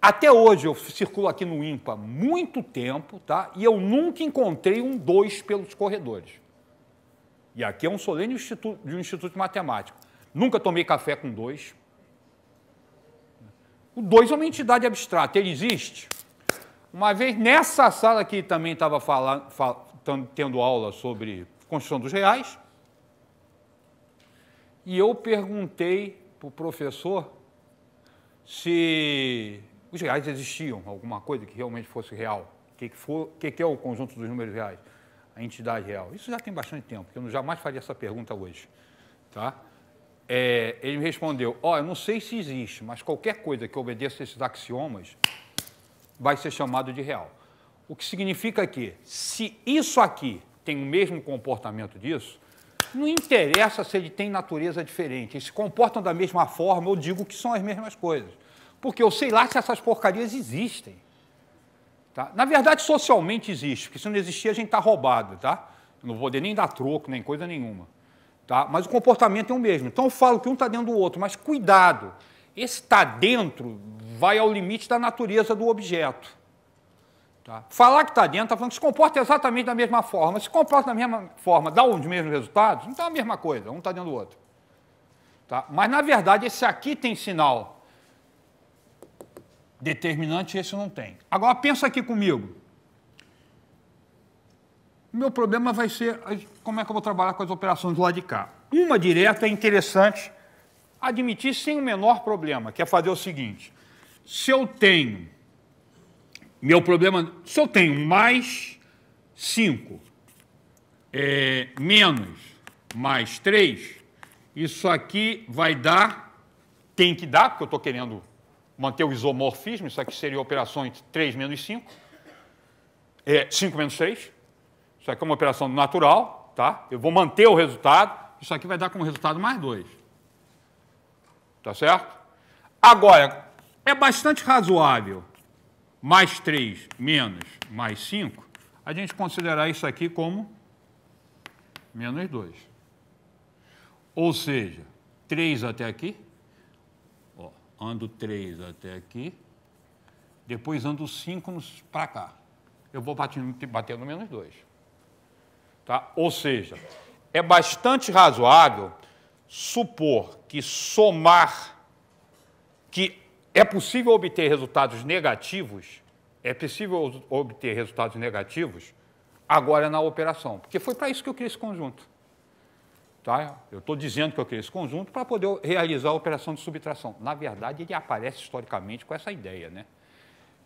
Até hoje eu circulo aqui no IMPA muito tempo, tá? E eu nunca encontrei um 2 pelos corredores. E aqui é um solene instituto, de um instituto de Nunca tomei café com 2. O 2 é uma entidade abstrata, ele existe. Uma vez nessa sala aqui também estava falando, tendo aula sobre construção dos reais, e eu perguntei para o professor se os reais existiam, alguma coisa que realmente fosse real. O que, que, que é o conjunto dos números reais? A entidade real. Isso já tem bastante tempo, porque eu jamais faria essa pergunta hoje. Tá? É, ele me respondeu: Ó, oh, eu não sei se existe, mas qualquer coisa que obedeça esses axiomas vai ser chamado de real. O que significa que, se isso aqui tem o mesmo comportamento disso, não interessa se ele tem natureza diferente. Eles se comportam da mesma forma, eu digo que são as mesmas coisas porque eu sei lá se essas porcarias existem. Tá? Na verdade, socialmente existe, porque se não existir, a gente está roubado, tá? Eu não vou poder nem dar troco, nem coisa nenhuma. Tá? Mas o comportamento é o mesmo. Então eu falo que um está dentro do outro, mas cuidado. Esse está dentro vai ao limite da natureza do objeto. Tá? Falar que está dentro, está falando que se comporta exatamente da mesma forma. Se comporta da mesma forma, dá os mesmos resultados, não está a mesma coisa, um está dentro do outro. Tá? Mas, na verdade, esse aqui tem sinal Determinante esse não tem. Agora pensa aqui comigo. Meu problema vai ser como é que eu vou trabalhar com as operações do lado de cá. Uma direta é interessante admitir sem o menor problema, que é fazer o seguinte: se eu tenho meu problema, se eu tenho mais 5 é, menos mais 3, isso aqui vai dar, tem que dar, porque eu estou querendo manter o isomorfismo, isso aqui seria operações 3 menos 5, é, 5 menos 3, isso aqui é uma operação natural, tá? Eu vou manter o resultado, isso aqui vai dar como resultado mais 2. Tá certo? Agora, é bastante razoável mais 3 menos mais 5, a gente considerar isso aqui como menos 2. Ou seja, 3 até aqui ando 3 até aqui, depois ando 5 para cá. Eu vou batendo, batendo menos 2. Tá? Ou seja, é bastante razoável supor que somar, que é possível obter resultados negativos, é possível obter resultados negativos agora na operação, porque foi para isso que eu criei esse conjunto. Tá? Eu estou dizendo que eu criei esse conjunto para poder realizar a operação de subtração. Na verdade, ele aparece historicamente com essa ideia. Né?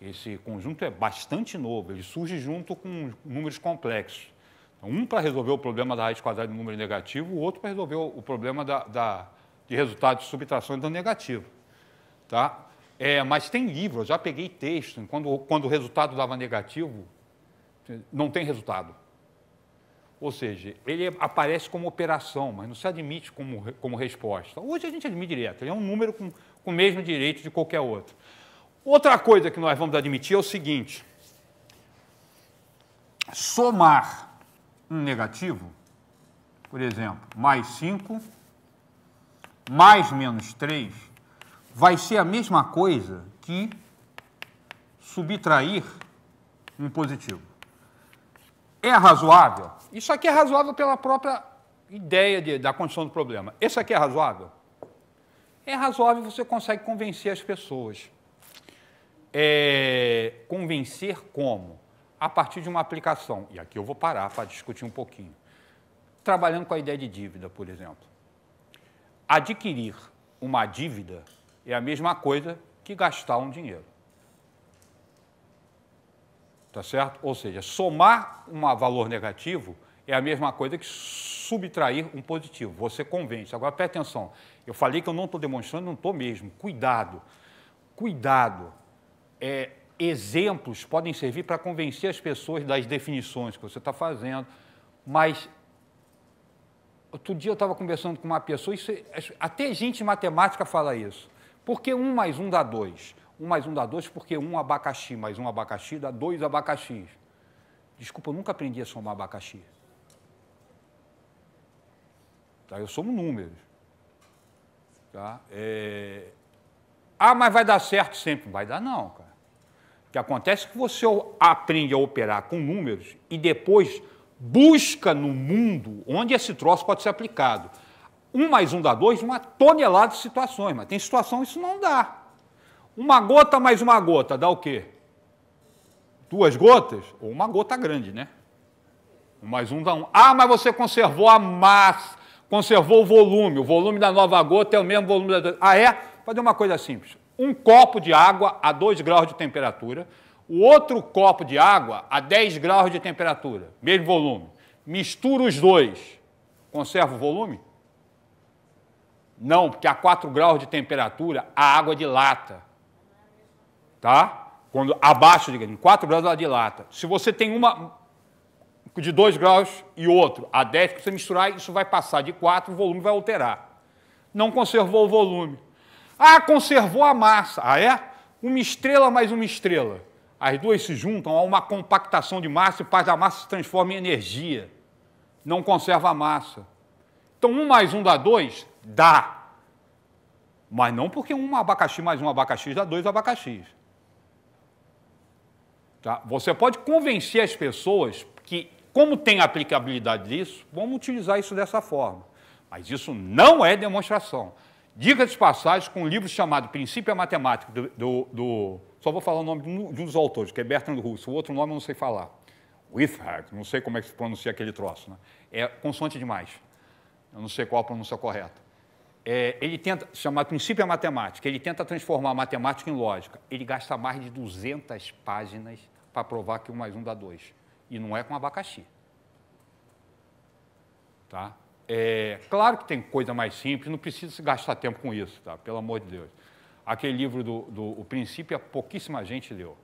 Esse conjunto é bastante novo, ele surge junto com números complexos. Então, um para resolver o problema da raiz quadrada de número negativo, o outro para resolver o problema da, da, de resultado de subtração do negativo. Tá? É, mas tem livro, eu já peguei texto, quando, quando o resultado dava negativo, não tem resultado. Ou seja, ele aparece como operação, mas não se admite como, como resposta. Hoje a gente admite direto, ele é um número com, com o mesmo direito de qualquer outro. Outra coisa que nós vamos admitir é o seguinte: somar um negativo, por exemplo, mais 5, mais menos 3, vai ser a mesma coisa que subtrair um positivo. É razoável? Isso aqui é razoável pela própria ideia de, da condição do problema. Esse aqui é razoável? É razoável você consegue convencer as pessoas. É, convencer como? A partir de uma aplicação. E aqui eu vou parar para discutir um pouquinho. Trabalhando com a ideia de dívida, por exemplo. Adquirir uma dívida é a mesma coisa que gastar um dinheiro tá certo? Ou seja, somar um valor negativo é a mesma coisa que subtrair um positivo. Você convence. Agora, preste atenção. Eu falei que eu não estou demonstrando, não estou mesmo. Cuidado. Cuidado. É, exemplos podem servir para convencer as pessoas das definições que você está fazendo, mas outro dia eu estava conversando com uma pessoa, isso, é, até gente matemática fala isso. Por que um mais um dá dois? um mais um dá dois porque um abacaxi mais um abacaxi dá dois abacaxis. Desculpa, eu nunca aprendi a somar abacaxi. Tá? Eu somo números. Tá? É... Ah, mas vai dar certo sempre. Não vai dar não, cara. O que acontece é que você aprende a operar com números e depois busca no mundo onde esse troço pode ser aplicado. Um mais um dá dois, uma tonelada de situações, mas tem situação isso não dá. Uma gota mais uma gota dá o quê? Duas gotas? Ou uma gota grande, né? Um mais um dá um. Ah, mas você conservou a massa, conservou o volume. O volume da nova gota é o mesmo volume da. Ah, é? Fazer uma coisa simples. Um copo de água a 2 graus de temperatura, o outro copo de água a 10 graus de temperatura, mesmo volume. Mistura os dois. Conserva o volume? Não, porque a 4 graus de temperatura a água dilata tá? Quando abaixo de em 4 graus ela dilata. Se você tem uma de 2 graus e outro a 10 que você misturar, isso vai passar de 4, o volume vai alterar. Não conservou o volume. Ah, conservou a massa. Ah, é? Uma estrela mais uma estrela. As duas se juntam a uma compactação de massa e faz a massa se transforma em energia. Não conserva a massa. Então, um mais um dá dois? Dá. Mas não porque um abacaxi mais um abacaxi dá dois abacaxis. Tá? Você pode convencer as pessoas que, como tem aplicabilidade disso, vamos utilizar isso dessa forma. Mas isso não é demonstração. Dicas de passagem com um livro chamado Princípio da Matemática, do, do, do, Só vou falar o nome de um dos autores, que é Bertrand Russell. O outro nome eu não sei falar. Withard, não sei como é que se pronuncia aquele troço. Né? É consoante demais. Eu não sei qual a pronúncia correta. É, ele tenta, chamado princípio é matemática, ele tenta transformar a matemática em lógica. Ele gasta mais de 200 páginas para provar que um mais um dá dois. E não é com abacaxi. Tá? É, claro que tem coisa mais simples, não precisa se gastar tempo com isso, tá? pelo amor de Deus. Aquele livro do, do O Princípio, é pouquíssima gente leu.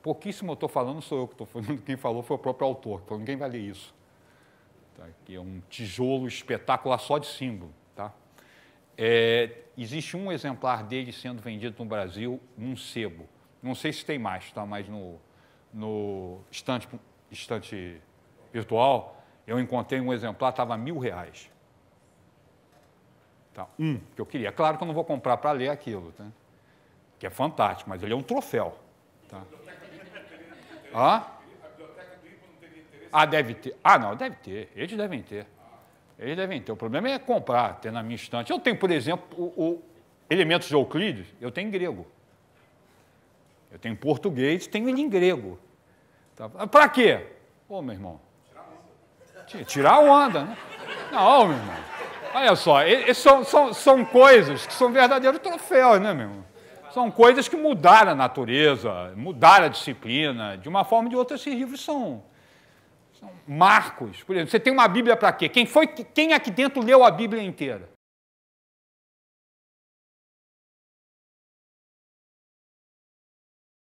Pouquíssimo eu estou falando, sou eu que estou falando, quem falou foi o próprio autor, falou, então ninguém vai ler isso. Tá? Que é um tijolo espetacular só de símbolo. Tá? É, existe um exemplar dele sendo vendido no Brasil, num sebo. Não sei se tem mais, tá? mas no, no estante, estante virtual, eu encontrei um exemplar, estava mil reais. Tá? Um que eu queria. É claro que eu não vou comprar para ler aquilo, tá? que é fantástico, mas ele é um troféu. Tá? Hã? Ah, deve ter. Ah, não, deve ter. Eles devem ter. Eles devem ter. O problema é comprar, ter na minha estante. Eu tenho, por exemplo, o, o elementos de Euclides, eu tenho em grego. Eu tenho em português, tenho ele em grego. Ah, para quê? Ô, meu irmão. Tirar onda, né? Não, meu irmão. Olha só, são, são, são coisas que são verdadeiros troféus, né, meu irmão? São coisas que mudaram a natureza, mudaram a disciplina. De uma forma ou de outra, esses livros são, são marcos. Por exemplo, você tem uma Bíblia para quê? Quem, foi, quem aqui dentro leu a Bíblia inteira?